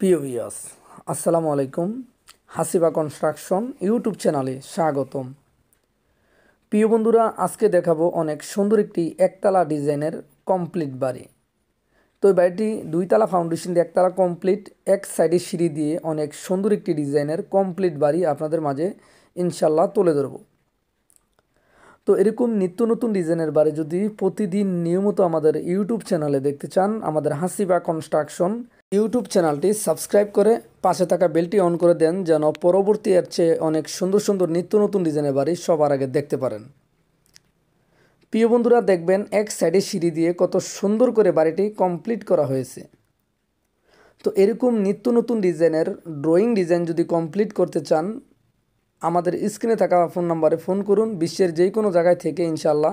প্রিয় ভিয়াস আসসালামু আলাইকুম হাসিবা কনস্ট্রাকশন ইউটিউব চ্যানেলে স্বাগতম প্রিয় বন্ধুরা আজকে দেখাবো অনেক সুন্দর একটি একতলা ডিজাইনের কমপ্লিট বাড়ি তো বাড়িটি দুইতলা ফাউন্ডেশন দিয়ে একতলা কমপ্লিট এক সাইডে সিঁড়ি দিয়ে অনেক সুন্দর একটি ডিজাইনের কমপ্লিট বাড়ি আপনাদের মাঝে ইনশাল্লাহ তুলে ধরব তো এরকম নিত্য নতুন ডিজাইনের বাড়ি যদি প্রতিদিন নিয়মিত আমাদের ইউটিউব চ্যানেলে দেখতে চান আমাদের হাসিবা কনস্ট্রাকশন ইউটিউব চ্যানেলটি সাবস্ক্রাইব করে পাশে থাকা বেলটি অন করে দেন যেন পরবর্তী এর চেয়ে অনেক সুন্দর সুন্দর নিত্য নতুন ডিজাইনের বাড়ি সবার আগে দেখতে পারেন প্রিয় বন্ধুরা দেখবেন এক সাইডে সিঁড়ি দিয়ে কত সুন্দর করে বাড়িটি কমপ্লিট করা হয়েছে তো এরকম নিত্য নতুন ডিজাইনের ড্রয়িং ডিজাইন যদি কমপ্লিট করতে চান আমাদের স্ক্রিনে থাকা ফোন নাম্বারে ফোন করুন বিশ্বের যে কোনো জায়গায় থেকে ইনশাল্লাহ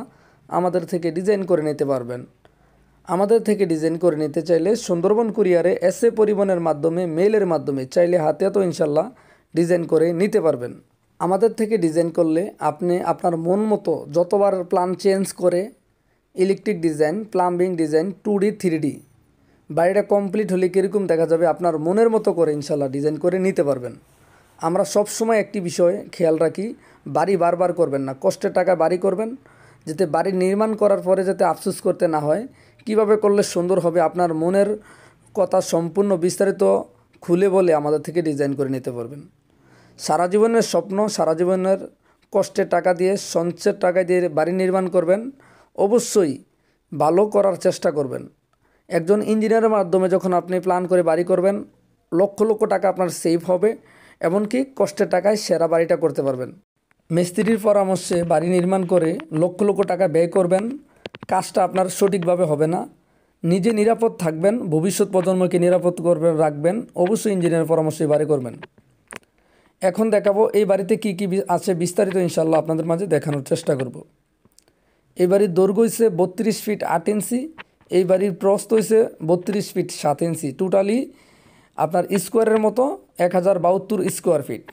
আমাদের থেকে ডিজাইন করে নিতে পারবেন আমাদের থেকে ডিজাইন করে নিতে চাইলে সুন্দরবন কুরিয়ারে এসএ পরিবহনের মাধ্যমে মেলের মাধ্যমে চাইলে হাতে তো ইনশাল্লাহ ডিজাইন করে নিতে পারবেন আমাদের থেকে ডিজাইন করলে আপনি আপনার মন মতো যতবার প্ল্যান চেঞ্জ করে electric design plumbing design two D three D বাড়িটা কমপ্লিট হলে কীরকম দেখা যাবে আপনার মনের মতো করে ইনশাল্লাহ ডিজাইন করে নিতে পারবেন আমরা সব সময় একটি বিষয়ে খেয়াল রাখি বাড়ি বারবার করবেন না কষ্টের টাকা বাড়ি করবেন যাতে বাড়ি নির্মাণ করার পরে যাতে আফসোস করতে না হয় কিভাবে করলে সুন্দর হবে আপনার মনের কথা সম্পূর্ণ বিস্তারিত খুলে বলে আমাদের থেকে ডিজাইন করে নিতে পারবেন সারা জীবনের স্বপ্ন সারা জীবনের কষ্টের টাকা দিয়ে সঞ্চয়ের টাকা দিয়ে বাড়ি নির্মাণ করবেন অবশ্যই ভালো করার চেষ্টা করবেন একজন ইঞ্জিনিয়ারের মাধ্যমে যখন আপনি প্ল্যান করে বাড়ি করবেন লক্ষ লক্ষ টাকা আপনার সেভ হবে এমনকি কষ্টের টাকায় সেরা বাড়িটা করতে পারবেন মিস্ত্রির পরামর্শে বাড়ি নির্মাণ করে লক্ষ লক্ষ টাকা ব্যয় করবেন কাজটা আপনার সঠিকভাবে হবে না নিজে নিরাপদ থাকবেন ভবিষ্যৎ প্রজন্মকে নিরাপদ করবেন রাখবেন অবশ্যই ইঞ্জিনিয়ারের পরামর্শ বাড়ি করবেন এখন দেখাবো এই বাড়িতে কি কি আছে বিস্তারিত ইনশাল্লাহ আপনাদের মাঝে দেখানোর চেষ্টা করব। এই বাড়ির দৈর্ঘ্য হয়েছে বত্রিশ ফিট আট ইঞ্চি এই বাড়ির প্রস্ত হয়েছে বত্রিশ ফিট সাত ইঞ্চি টোটালি আপনার স্কোয়ারের মতো এক হাজার বাহাত্তর স্কোয়ার ফিট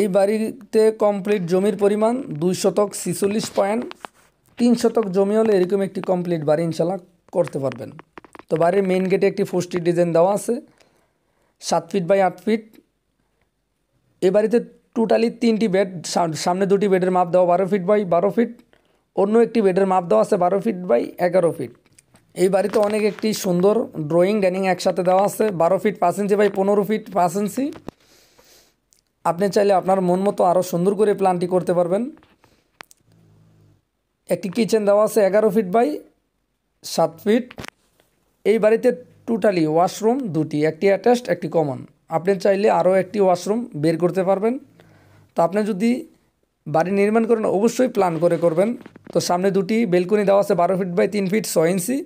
এই বাড়িতে কমপ্লিট জমির পরিমাণ দুই শতক ছিচল্লিশ পয়েন্ট তিন শতক জমি হলে এরকম একটি কমপ্লিট বাড়ি ইনশাল্লাহ করতে পারবেন তো বাড়ির মেন গেটে একটি ফুস্টির ডিজাইন দেওয়া আছে সাত ফিট বাই আট ফিট এ বাড়িতে টোটালি তিনটি বেড সামনে দুটি বেডের মাপ দেওয়া বারো ফিট বাই বারো ফিট অন্য একটি বেডের মাপ দেওয়া আছে বারো ফিট বাই এগারো ফিট এই বাড়িতে অনেক একটি সুন্দর ড্রয়িং ডাইনিং একসাথে দেওয়া আছে বারো ফিট পাঁচ ইঞ্চি বাই পনেরো ফিট পাঁচ ইঞ্চি আপনি চাইলে আপনার মন মতো আরও সুন্দর করে প্ল্যানটি করতে পারবেন একটি কিচেন দেওয়া আছে এগারো ফিট বাই সাত ফিট এই বাড়িতে টোটালি ওয়াশরুম দুটি একটি অ্যাটাচড একটি কমন আপনি চাইলে আরও একটি ওয়াশরুম বের করতে পারবেন তো আপনি যদি বাড়ি নির্মাণ করেন অবশ্যই প্ল্যান করে করবেন তো সামনে দুটি বেলকনি দেওয়া আছে বারো ফিট বাই তিন ফিট ছয় ইঞ্চি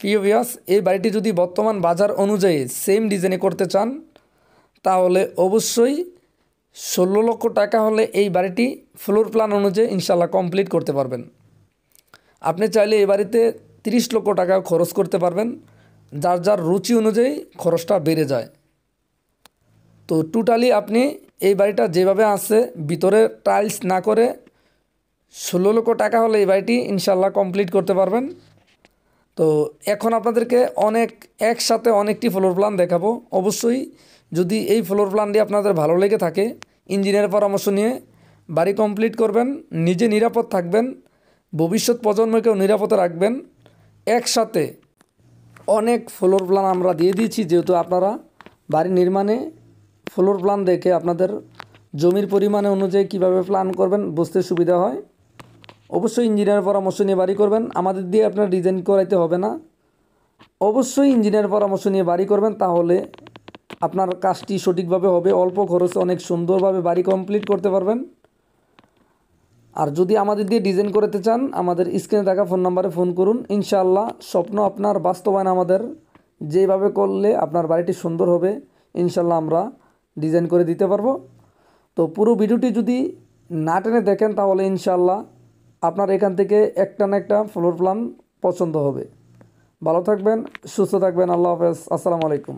পিও ভিয়াস এই বাড়িটি যদি বর্তমান বাজার অনুযায়ী সেম ডিজাইনে করতে চান তাহলে অবশ্যই ষোলো লক্ষ টাকা হলে এই বাড়িটি ফ্লোর প্ল্যান অনুযায়ী ইনশাল্লাহ কমপ্লিট করতে পারবেন আপনি চাইলে এই বাড়িতে তিরিশ লক্ষ টাকা খরচ করতে পারবেন যার যার রুচি অনুযায়ী খরচটা বেড়ে যায় তো টোটালি আপনি এই বাড়িটা যেভাবে আছে ভিতরে টাইলস না করে ষোলো লক্ষ টাকা হলে এই বাড়িটি ইনশাল্লাহ কমপ্লিট করতে পারবেন তো এখন আপনাদেরকে অনেক একসাথে অনেকটি ফ্লোর প্ল্যান দেখাবো অবশ্যই যদি এই ফ্লোর প্ল্যানটি আপনাদের ভালো লেগে থাকে ইঞ্জিনিয়ারের পরামর্শ নিয়ে বাড়ি কমপ্লিট করবেন নিজে নিরাপদ থাকবেন ভবিষ্যৎ প্রজন্মকেও নিরাপদে রাখবেন একসাথে অনেক ফ্লোর প্ল্যান আমরা দিয়ে দিয়েছি যেহেতু আপনারা বাড়ি নির্মাণে ফ্লোর প্ল্যান দেখে আপনাদের জমির পরিমাণে অনুযায়ী কিভাবে প্ল্যান করবেন বুঝতে সুবিধা হয় অবশ্যই ইঞ্জিনিয়ার পরামর্শ নিয়ে বাড়ি করবেন আমাদের দিয়ে আপনার ডিজাইন করাইতে হবে না অবশ্যই ইঞ্জিনিয়ার পরামর্শ নিয়ে বাড়ি করবেন তাহলে আপনার কাজটি সঠিকভাবে হবে অল্প খরচে অনেক সুন্দরভাবে বাড়ি কমপ্লিট করতে পারবেন আর যদি আমাদের দিয়ে ডিজাইন করতে চান আমাদের স্ক্রিনে থাকা ফোন নাম্বারে ফোন করুন ইনশাআল্লাহ স্বপ্ন আপনার বাস্তবায়ন আমাদের যেভাবে করলে আপনার বাড়িটি সুন্দর হবে ইনশাল্লাহ আমরা ডিজাইন করে দিতে পারবো তো পুরো ভিডিওটি যদি না টেনে দেখেন তাহলে ইনশাল্লাহ আপনার এখান থেকে একটা না একটা ফ্লোর প্ল্যান পছন্দ হবে ভালো থাকবেন সুস্থ থাকবেন আল্লাহ হাফেজ আসসালামু আলাইকুম